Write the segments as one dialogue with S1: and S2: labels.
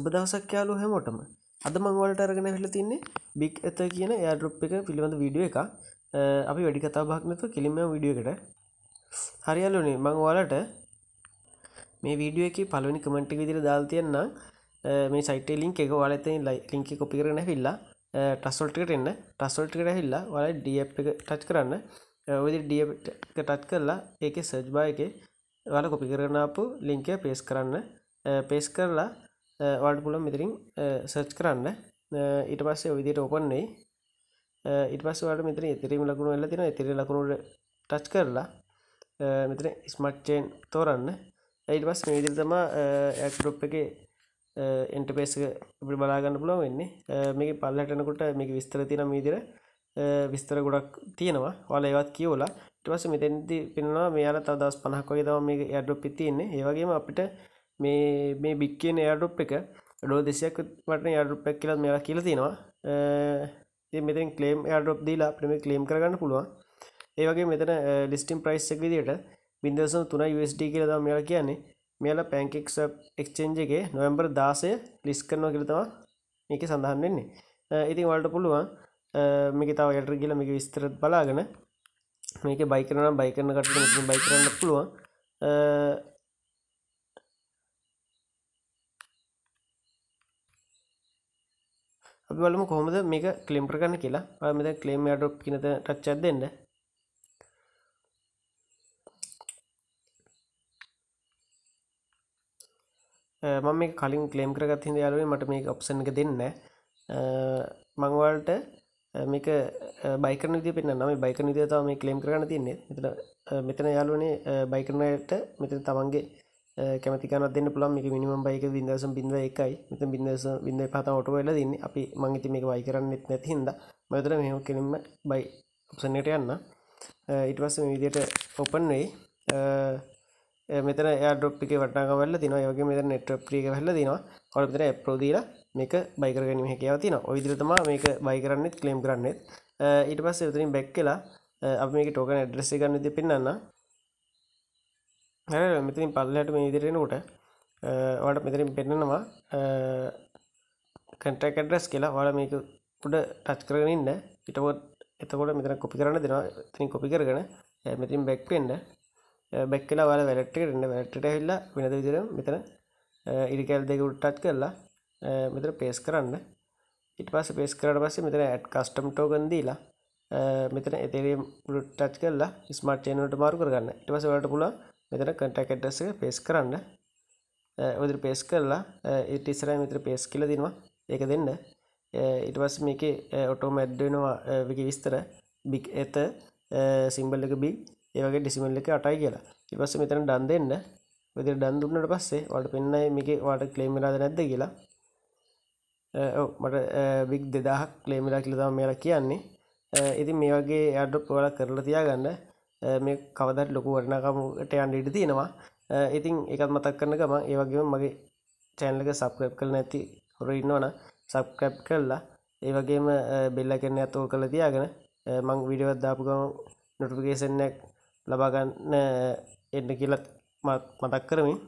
S1: උබදවසක් යාලු හැමෝටම අද මංවලට අරගෙන හිල තින්නේ බික් ඇත කියන ඒඩරුප් එක පිළිබඳ වීඩිය එක අපි වැඩි කතා භක්නතු කිලිම විඩියකට හරියලුනේ මංවාලට මේ වීඩිය එක පලනි කමට විදිර දාල් තියන්න මේ සයිට ලින්ක් එක වාලත ලින්ක කොපි කරන හිල්ලා ටස්සොල්ටිකට එන්න ටස්සොල්ටිකට හිල්ලා වල ඩිය එක ටච් කරන්න ඔදි ඩිය ටච් කරලා ඒක සර්ජ් බා එක වල කොපි කරනපු ලිංකය පේස් කරන්න පේස් කරලා වල්ට පුලම් මෙතිරින් සර්ච් කරන්න ඊට පස්සේ විදිට ඔපන්නේ ඉට පස් වලට මෙතර ඉතිරීම ලකුණු වෙල්ල තින ඉතිරි ලකුණුට ටච් කරලා මෙතන ස්මට්චයෙන් තෝරන්න ඊට පස් මේදිර තම ඇක්ටොප් එක එන්ටපේස් පි බලාගන්න පුලො වෙන්නේ මේ පල්ලටනකොට මේක විස්තර තින මීදිර විස්තර ගොඩක් තියෙනවා වල ඒවත් කියෝලා ඉටවස මෙතැන්ති පෙන්වා මෙයාල තවදස් පනහක්කොගේ තම මේ ඇඩ්ඩොප්පි තියන්නේ ඒවගේම අපිට මේ මේ බික්කෙන් එයාඩුප් එක ඩෝ දෙසියක් වටන යාඩුප්පක් කියලත් මෙයා කියල තියෙනවා ති මෙතන් කලේම් යාඩුප් දීලා ප්‍රම කලේම් කරගන්න පුළුවන් ඒවගේ මෙතන ලිස්ටිම් ප්‍රයිස් එක විදියට බින්දසන තුන USD කියලද මෙයා කියන්නේ මෙයාලා පැන්කෙක් එක්චෙන්ජ එක නොවම්බර් දාසය ලිස් කරනවා කියලතවා මේක සඳහන් වෙන්නේ ඉතින් වලට පුළුවන් මේක තාව යට කියල මේක විස්තරත් බලාගෙන මේක බයිකරන බයිකරන කට බයිකරන්න පුළුවන් අපි බලමු කොහොමද මේක ක්ලෙම් කරගන්න කියලා. ඔයා මෙතන ක්ලෙම් airdrop කියන ටච් එකක් දෙන්න. මම මේක කලින් ක්ලෙම් කරගත්ත හින්දා යාළුවනේ මට මේක ඔප්ෂන් එක දෙන්න. මම ඔයාලට මේක බයි කරන විදිය පෙන්නන්න. මේ බයි කරන විදිය තමයි මේ ක්ලෙම් කරගන්න තියෙන්නේ. මෙතන මෙතන යාළුවනේ බයි කරන අයට මෙතන තමන්ගේ කැමතිකන දෙන්න පුළන් එක මිනිමම් බයික බිදසම් බිඳ එකයි මෙත බිදස බිඳ පහත ඔට වෙල දින්න අපි මංගිති මේක වයි කරන්න ෙත් නැතිහින්ද මතර මෙහෝ කෙනෙම බයි ඔපසනයට යන්න ඉටවස්ස විදියට ඔපන් වෙයි මෙතර ඩොප්ික වටනාගවල තින යෝග මෙත නෙට ප්‍රික හල්ල දිනවා කොලතර ප්‍රෝදීල මේක බයිකරගෙන හැකව තින ඔයිදිරතම මේක බයි කරන්නෙත් කලේම් කරන්නෙත් ඊට පස්ස යතරින් බැක් කලා අප මේක ටෝකන ඇඩ්‍රෙස ගන්න දෙ පෙන්න්න හැ මෙතින් පල්ලට මේ ඉදිරෙනකොට වට මෙතරින් පෙන්නනවා කටක් ඩස් කියලා හල මේක පුඩ ටච් කරගන්න ඉටකොත් එතකොට මෙතන කොපි කරන්න දෙෙන තින් කොපි කරගන මෙතින් බැක්වෙන්ඩ බැක් කියලා වල වැලට න්න වැටට හිල්ල වෙනද විදිර මෙතන ඉරිකැල් දෙක උට්ටත් කරලා මෙතර පේස් කරන්න ඉට පස පේස් කරට පස්සේ මෙතන ඇඩ් කස්ටම් ටෝගන්දීලා මෙතන එතෙරම් ටච් කරලා ස්මර්ට් චනට මාරු කරගන්න ඉටපස වැට පුලා මෙතන කටක් ඇඩ්ඩස් එක පේස් කරන්න විදිර පේස් කරලා ඉට ඉස්සරයි මිතර පේස් කියල දෙනවා ඒක දෙන්න ඉටවස් මේක ඔටෝම ඇඩ්ඩෙනවා විකි විස්තර බික් ඇත සිම්බල් එක බික් ඒවගේ ඩිසිමල් එක අටයි කියලා ඉවස්ස මෙතන ඩන් දෙන්න විදිර ඩන් දුන්නට පස්සේ වට පෙන්න්නයි මේක වාට කලේමරාද නැද්ද කියලා මට බික් දෙදාහක් ලේමලා කියලතම මේලා කියන්නේ ඉතින් මේ වගේ අඩොප් වල කරලා තියාගන්න මේ කවදත් ලොකු වටනාකමට අන් ඉඩ තියෙනවා ඉතින් එකත් මතක් කරන ගම ඒවගේ මගේ චෑන්ලක සබක්‍රප් කල නැති හොර ඉන්නවන සබක්‍රප් කරලා ඒවගේම බෙල්ල කරන්න ඇතෝ කළ තියාගෙන මං විඩියවත් දාපුගම නොටිකේෂන්නක් ලබාගන්න එන්න කියලත් මතක් කරමින්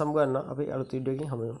S1: සම්ගන්න අපි අලුත් ඉඩ්ඩකින් හමයෝ